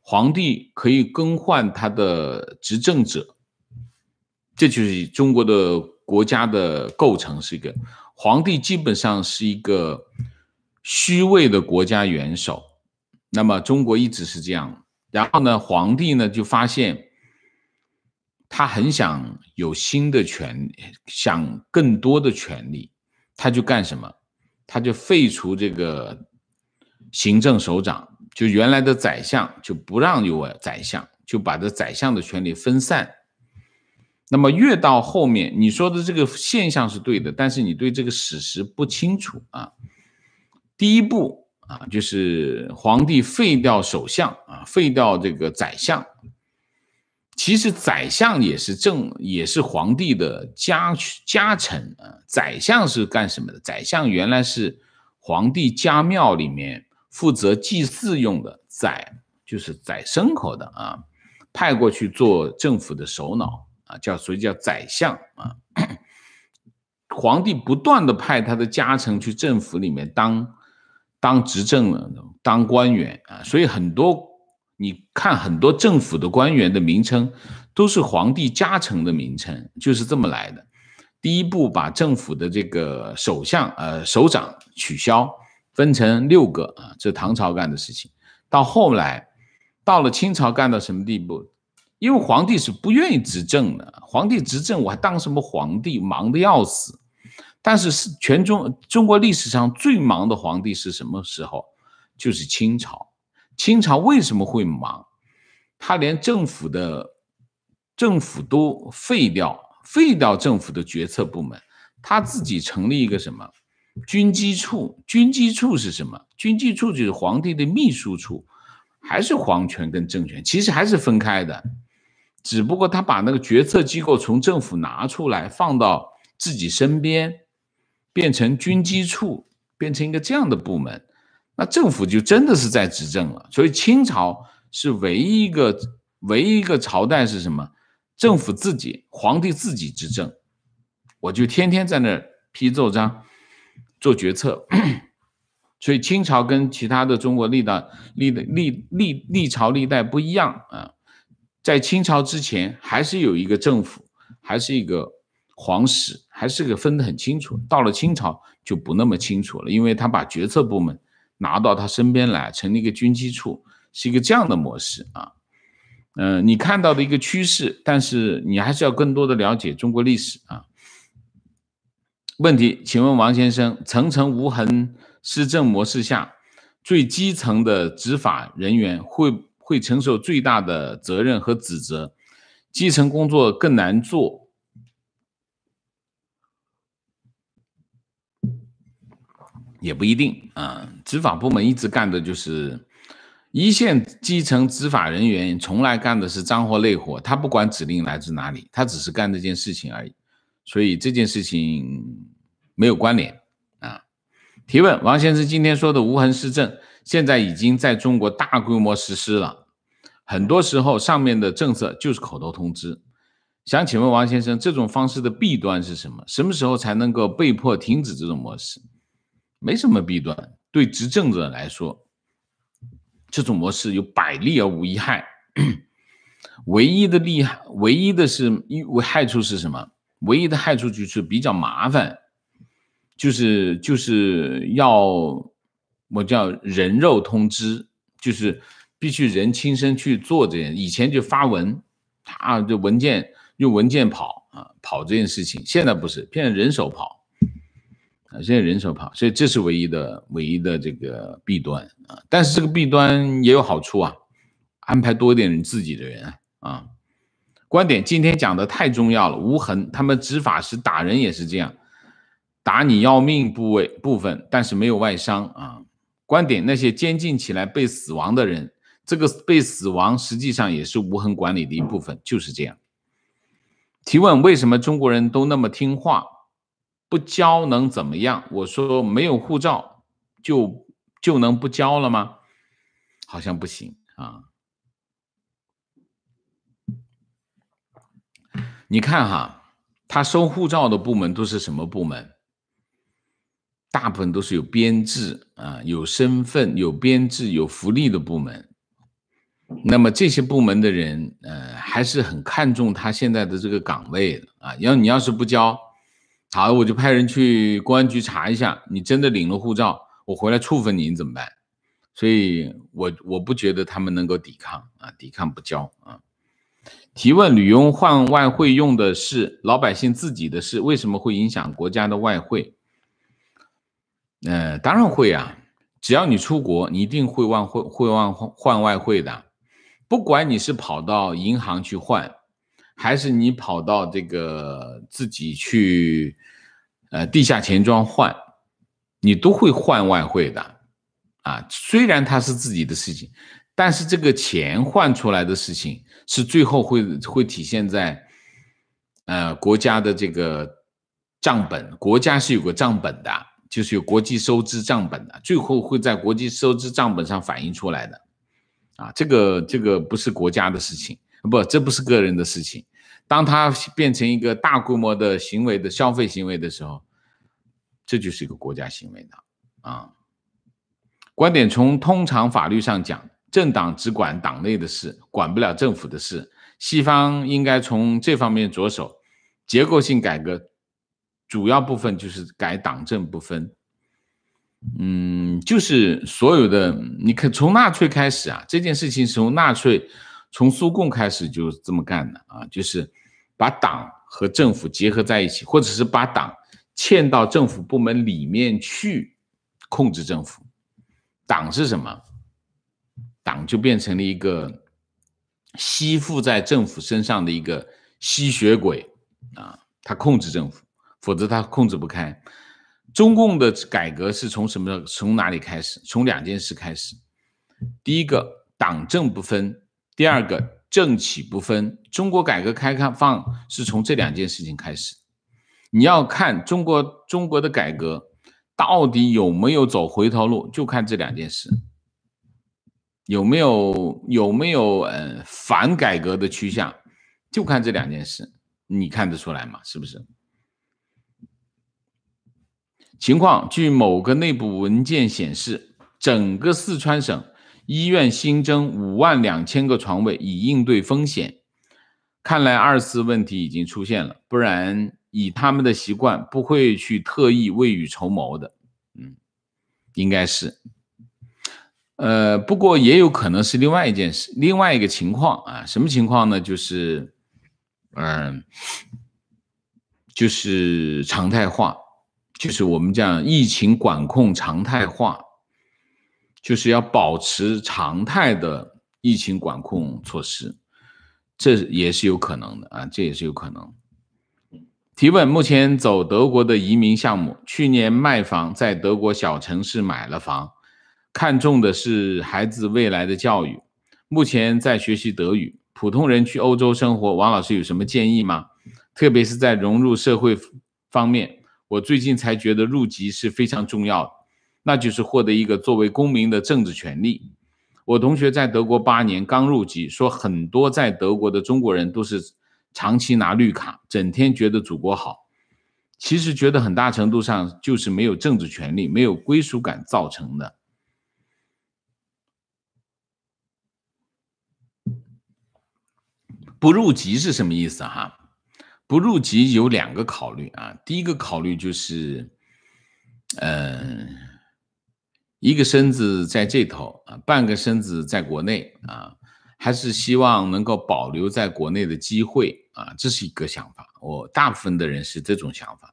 皇帝可以更换他的执政者。这就是中国的国家的构成是一个皇帝，基本上是一个虚位的国家元首。那么中国一直是这样。然后呢，皇帝呢就发现。他很想有新的权想更多的权利，他就干什么，他就废除这个行政首长，就原来的宰相就不让有宰相，就把这宰相的权利分散。那么越到后面，你说的这个现象是对的，但是你对这个史实不清楚啊。第一步啊，就是皇帝废掉首相啊，废掉这个宰相。其实，宰相也是政，也是皇帝的家家臣啊。宰相是干什么的？宰相原来是皇帝家庙里面负责祭祀用的宰，就是宰牲口的啊。派过去做政府的首脑啊，叫所以叫宰相啊。皇帝不断的派他的家臣去政府里面当当执政了，当官员啊，所以很多。你看很多政府的官员的名称，都是皇帝加成的名称，就是这么来的。第一步把政府的这个首相、呃首长取消，分成六个啊，这是唐朝干的事情。到后来，到了清朝干到什么地步？因为皇帝是不愿意执政的，皇帝执政我还当什么皇帝，忙得要死。但是是全中中国历史上最忙的皇帝是什么时候？就是清朝。清朝为什么会忙？他连政府的政府都废掉，废掉政府的决策部门，他自己成立一个什么军机处？军机处是什么？军机处就是皇帝的秘书处，还是皇权跟政权其实还是分开的，只不过他把那个决策机构从政府拿出来，放到自己身边，变成军机处，变成一个这样的部门。那政府就真的是在执政了，所以清朝是唯一一个唯一一个朝代是什么？政府自己，皇帝自己执政，我就天天在那批奏章，做决策。所以清朝跟其他的中国历代历历历历朝历代不一样啊。在清朝之前，还是有一个政府，还是一个皇室，还是个分的很清楚。到了清朝就不那么清楚了，因为他把决策部门。拿到他身边来，成立一个军机处，是一个这样的模式啊。嗯，你看到的一个趋势，但是你还是要更多的了解中国历史啊。问题，请问王先生，层层无痕施政模式下，最基层的执法人员会会承受最大的责任和指责，基层工作更难做。也不一定啊，执法部门一直干的就是一线基层执法人员，从来干的是脏活累活。他不管指令来自哪里，他只是干这件事情而已，所以这件事情没有关联啊。提问：王先生今天说的无痕施政现在已经在中国大规模实施了，很多时候上面的政策就是口头通知。想请问王先生，这种方式的弊端是什么？什么时候才能够被迫停止这种模式？没什么弊端，对执政者来说，这种模式有百利而无一害。唯一的利，唯一的是一害处是什么？唯一的害处就是比较麻烦，就是就是要我叫人肉通知，就是必须人亲身去做这件。以前就发文，啊，这文件用文件跑啊跑这件事情，现在不是，现在人手跑。啊，现在人手跑，所以这是唯一的唯一的这个弊端啊。但是这个弊端也有好处啊，安排多一点自己的人啊。观点今天讲的太重要了，无痕他们执法时打人也是这样，打你要命部位部分，但是没有外伤啊。观点那些监禁起来被死亡的人，这个被死亡实际上也是无痕管理的一部分，就是这样。提问为什么中国人都那么听话？不交能怎么样？我说没有护照就就能不交了吗？好像不行啊！你看哈，他收护照的部门都是什么部门？大部分都是有编制啊、有身份、有编制、有福利的部门。那么这些部门的人，呃，还是很看重他现在的这个岗位的啊。要你要是不交。好，我就派人去公安局查一下，你真的领了护照，我回来处分你，你怎么办？所以，我我不觉得他们能够抵抗啊，抵抗不交啊。提问：旅佣换外汇用的是老百姓自己的事，为什么会影响国家的外汇？呃，当然会啊，只要你出国，你一定会换会会换换外汇的，不管你是跑到银行去换。还是你跑到这个自己去，呃，地下钱庄换，你都会换外汇的，啊，虽然它是自己的事情，但是这个钱换出来的事情是最后会会体现在，呃，国家的这个账本，国家是有个账本的，就是有国际收支账本的，最后会在国际收支账本上反映出来的，啊，这个这个不是国家的事情。不，这不是个人的事情。当他变成一个大规模的行为的消费行为的时候，这就是一个国家行为了啊。观点从通常法律上讲，政党只管党内的事，管不了政府的事。西方应该从这方面着手，结构性改革，主要部分就是改党政不分。嗯，就是所有的你看，从纳粹开始啊，这件事情从纳粹。从苏共开始就这么干的啊，就是把党和政府结合在一起，或者是把党嵌到政府部门里面去控制政府。党是什么？党就变成了一个吸附在政府身上的一个吸血鬼啊，他控制政府，否则他控制不开。中共的改革是从什么？从哪里开始？从两件事开始。第一个，党政不分。第二个政企不分，中国改革开放是从这两件事情开始。你要看中国中国的改革到底有没有走回头路，就看这两件事有没有有没有呃反改革的趋向，就看这两件事，你看得出来吗？是不是？情况据某个内部文件显示，整个四川省。医院新增五万两千个床位，以应对风险。看来二次问题已经出现了，不然以他们的习惯不会去特意未雨绸缪的。嗯，应该是。呃，不过也有可能是另外一件事，另外一个情况啊？什么情况呢？就是，嗯，就是常态化，就是我们讲疫情管控常态化。就是要保持常态的疫情管控措施，这也是有可能的啊，这也是有可能。提问：目前走德国的移民项目，去年卖房在德国小城市买了房，看中的是孩子未来的教育，目前在学习德语。普通人去欧洲生活，王老师有什么建议吗？特别是在融入社会方面，我最近才觉得入籍是非常重要的。那就是获得一个作为公民的政治权利。我同学在德国八年，刚入籍，说很多在德国的中国人都是长期拿绿卡，整天觉得祖国好，其实觉得很大程度上就是没有政治权利、没有归属感造成的。不入籍是什么意思？哈，不入籍有两个考虑啊，第一个考虑就是，嗯。一个身子在这头啊，半个身子在国内啊，还是希望能够保留在国内的机会啊，这是一个想法。我大部分的人是这种想法，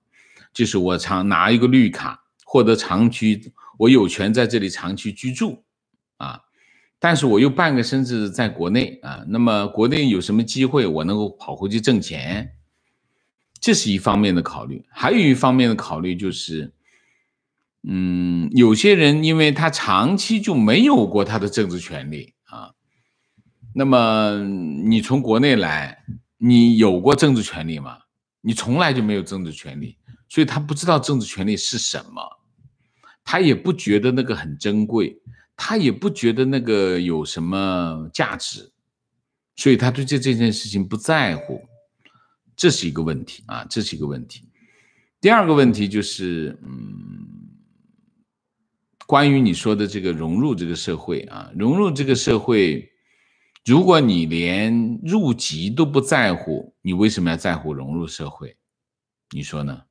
就是我常拿一个绿卡，获得长居，我有权在这里长期居住啊，但是我又半个身子在国内啊，那么国内有什么机会，我能够跑回去挣钱，这是一方面的考虑。还有一方面的考虑就是。嗯，有些人因为他长期就没有过他的政治权利啊，那么你从国内来，你有过政治权利吗？你从来就没有政治权利，所以他不知道政治权利是什么，他也不觉得那个很珍贵，他也不觉得那个有什么价值，所以他对这这件事情不在乎，这是一个问题啊，这是一个问题。第二个问题就是，嗯。关于你说的这个融入这个社会啊，融入这个社会，如果你连入籍都不在乎，你为什么要在乎融入社会？你说呢？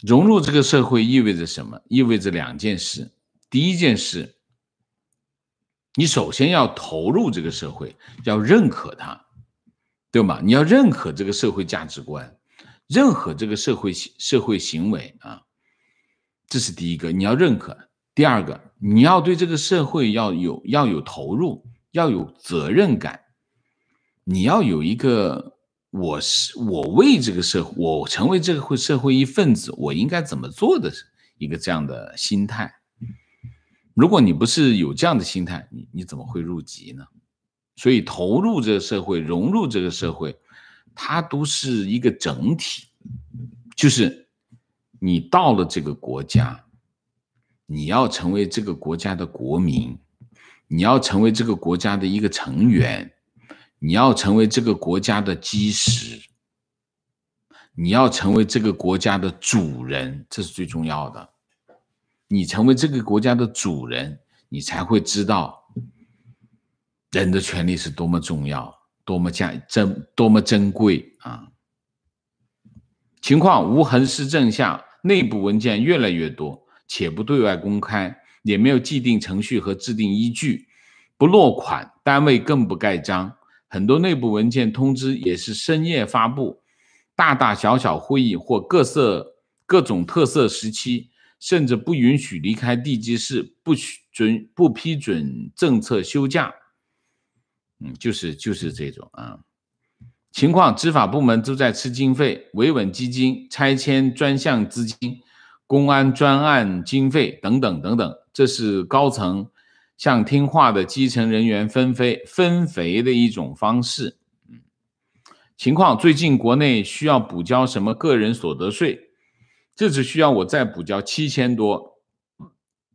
融入这个社会意味着什么？意味着两件事。第一件事，你首先要投入这个社会，要认可它，对吗？你要认可这个社会价值观，认可这个社会社会行为啊。这是第一个，你要认可；第二个，你要对这个社会要有要有投入，要有责任感。你要有一个我是我为这个社我成为这个会社会一份子，我应该怎么做的一个这样的心态。如果你不是有这样的心态，你你怎么会入籍呢？所以，投入这个社会，融入这个社会，它都是一个整体，就是。你到了这个国家，你要成为这个国家的国民，你要成为这个国家的一个成员，你要成为这个国家的基石，你要成为这个国家的主人，这是最重要的。你成为这个国家的主人，你才会知道人的权利是多么重要，多么价珍，多么珍贵啊！情况无痕是正向。内部文件越来越多，且不对外公开，也没有既定程序和制定依据，不落款单位更不盖章。很多内部文件通知也是深夜发布，大大小小会议或各色各种特色时期，甚至不允许离开地级市，不许准不批准政策休假。嗯，就是就是这种啊。情况，执法部门都在吃经费、维稳基金、拆迁专项资金、公安专案经费等等等等，这是高层向听话的基层人员分肥、分肥的一种方式。情况最近国内需要补交什么个人所得税？这只需要我再补交七千多，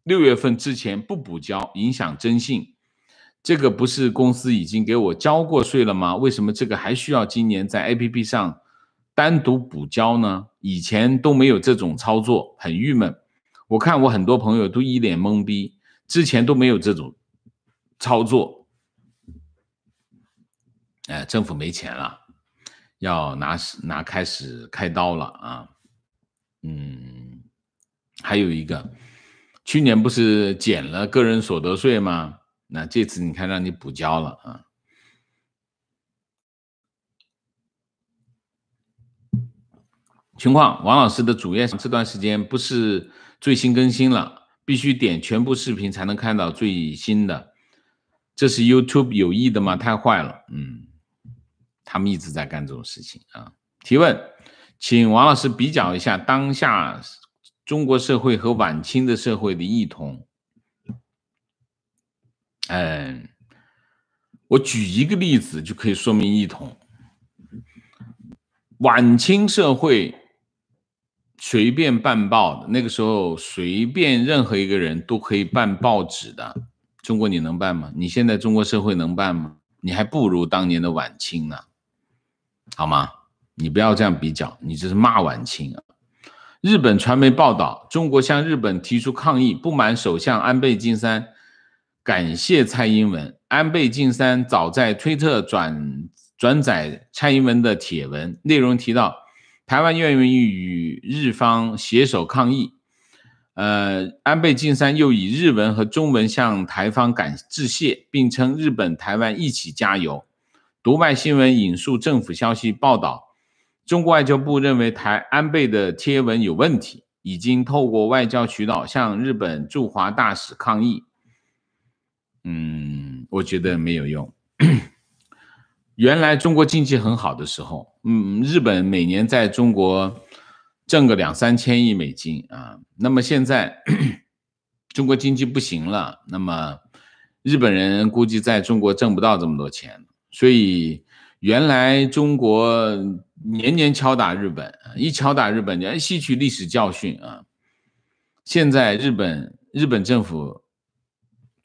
六月份之前不补交，影响征信。这个不是公司已经给我交过税了吗？为什么这个还需要今年在 A P P 上单独补交呢？以前都没有这种操作，很郁闷。我看我很多朋友都一脸懵逼，之前都没有这种操作。哎，政府没钱了，要拿拿开始开刀了啊！嗯，还有一个，去年不是减了个人所得税吗？那这次你看让你补交了啊？情况王老师的主页上这段时间不是最新更新了，必须点全部视频才能看到最新的。这是 YouTube 有意的吗？太坏了，嗯，他们一直在干这种事情啊。提问，请王老师比较一下当下中国社会和晚清的社会的异同。嗯，我举一个例子就可以说明一统。晚清社会随便办报，那个时候随便任何一个人都可以办报纸的。中国你能办吗？你现在中国社会能办吗？你还不如当年的晚清呢，好吗？你不要这样比较，你这是骂晚清啊！日本传媒报道，中国向日本提出抗议，不满首相安倍晋三。感谢蔡英文。安倍晋三早在推特转转载蔡英文的帖文，内容提到台湾愿意与日方携手抗疫。呃，安倍晋三又以日文和中文向台方感致谢，并称日本、台湾一起加油。读卖新闻引述政府消息报道，中国外交部认为台安倍的贴文有问题，已经透过外交渠道向日本驻华大使抗议。嗯，我觉得没有用。原来中国经济很好的时候，嗯，日本每年在中国挣个两三千亿美金啊。那么现在中国经济不行了，那么日本人估计在中国挣不到这么多钱。所以原来中国年年敲打日本，一敲打日本，你要吸取历史教训啊。现在日本日本政府。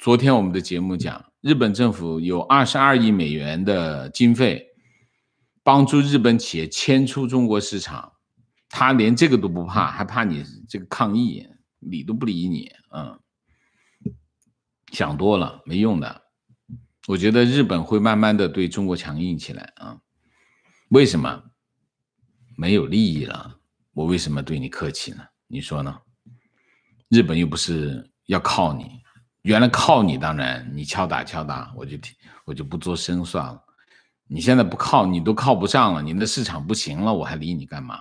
昨天我们的节目讲，日本政府有二十二亿美元的经费，帮助日本企业迁出中国市场，他连这个都不怕，还怕你这个抗议？理都不理你，嗯，想多了没用的。我觉得日本会慢慢的对中国强硬起来啊，为什么？没有利益了，我为什么对你客气呢？你说呢？日本又不是要靠你。原来靠你，当然你敲打敲打，我就听，我就不做声算了。你现在不靠，你都靠不上了，你的市场不行了，我还理你干嘛？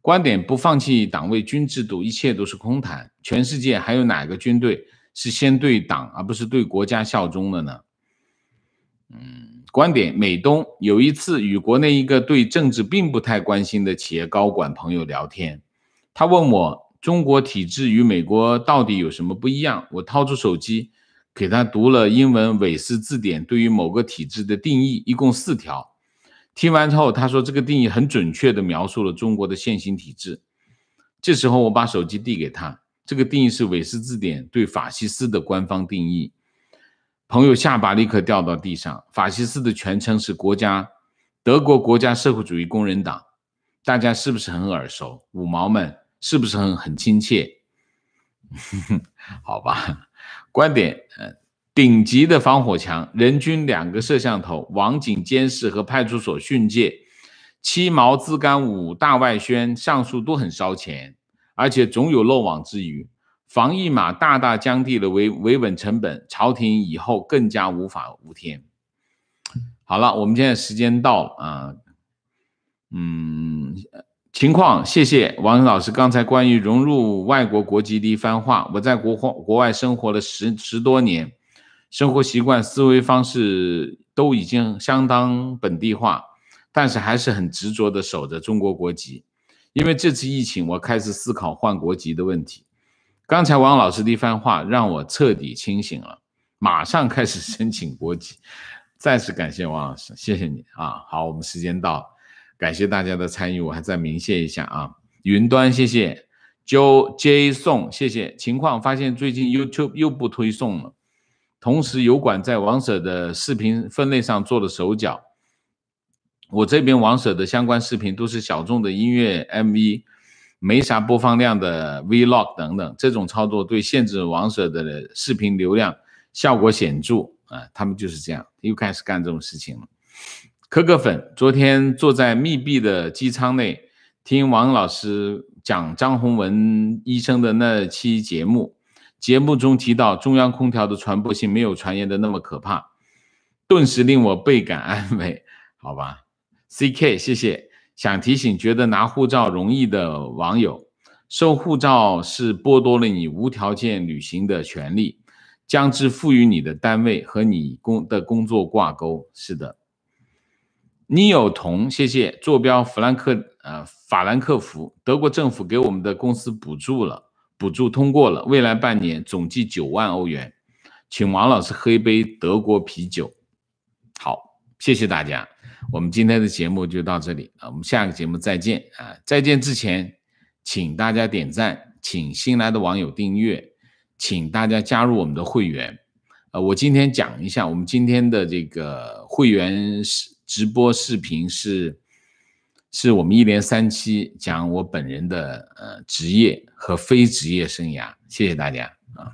观点不放弃党卫军制度，一切都是空谈。全世界还有哪个军队是先对党而不是对国家效忠的呢？嗯，观点。美东有一次与国内一个对政治并不太关心的企业高管朋友聊天，他问我。中国体制与美国到底有什么不一样？我掏出手机，给他读了英文韦氏字典对于某个体制的定义，一共四条。听完之后，他说这个定义很准确地描述了中国的现行体制。这时候我把手机递给他，这个定义是韦氏字典对法西斯的官方定义。朋友下巴立刻掉到地上。法西斯的全称是国家德国国家社会主义工人党，大家是不是很耳熟？五毛们。是不是很很亲切？好吧，观点：顶级的防火墙，人均两个摄像头，网警监视和派出所训诫，七毛自干五大外宣，上述都很烧钱，而且总有漏网之鱼。防疫码大大降低了维维稳成本，朝廷以后更加无法无天。好了，我们现在时间到了啊，嗯。情况，谢谢王老师刚才关于融入外国国籍的一番话。我在国国外生活了十十多年，生活习惯、思维方式都已经相当本地化，但是还是很执着的守着中国国籍。因为这次疫情，我开始思考换国籍的问题。刚才王老师的一番话让我彻底清醒了，马上开始申请国籍。再次感谢王老师，谢谢你啊！好，我们时间到。感谢大家的参与，我还再明谢一下啊。云端，谢谢。Jo J 送，谢谢。情况发现，最近 YouTube 又不推送了，同时油管在王舍的视频分类上做了手脚。我这边王舍的相关视频都是小众的音乐 MV，没啥播放量的 Vlog 等等，这种操作对限制王舍的视频流量效果显著啊。他们就是这样，又开始干这种事情了。可可粉，昨天坐在密闭的机舱内听王老师讲张宏文医生的那期节目，节目中提到中央空调的传播性没有传言的那么可怕，顿时令我倍感安慰。好吧，C K，谢谢。想提醒觉得拿护照容易的网友，收护照是剥夺了你无条件旅行的权利，将之赋予你的单位和你工的工作挂钩。是的。你有同，谢谢。坐标弗兰克，呃，法兰克福。德国政府给我们的公司补助了，补助通过了，未来半年总计九万欧元。请王老师喝一杯德国啤酒。好，谢谢大家。我们今天的节目就到这里啊，我们下个节目再见啊！再见之前，请大家点赞，请新来的网友订阅，请大家加入我们的会员。呃，我今天讲一下我们今天的这个会员是。直播视频是，是我们一连三期讲我本人的呃职业和非职业生涯，谢谢大家啊。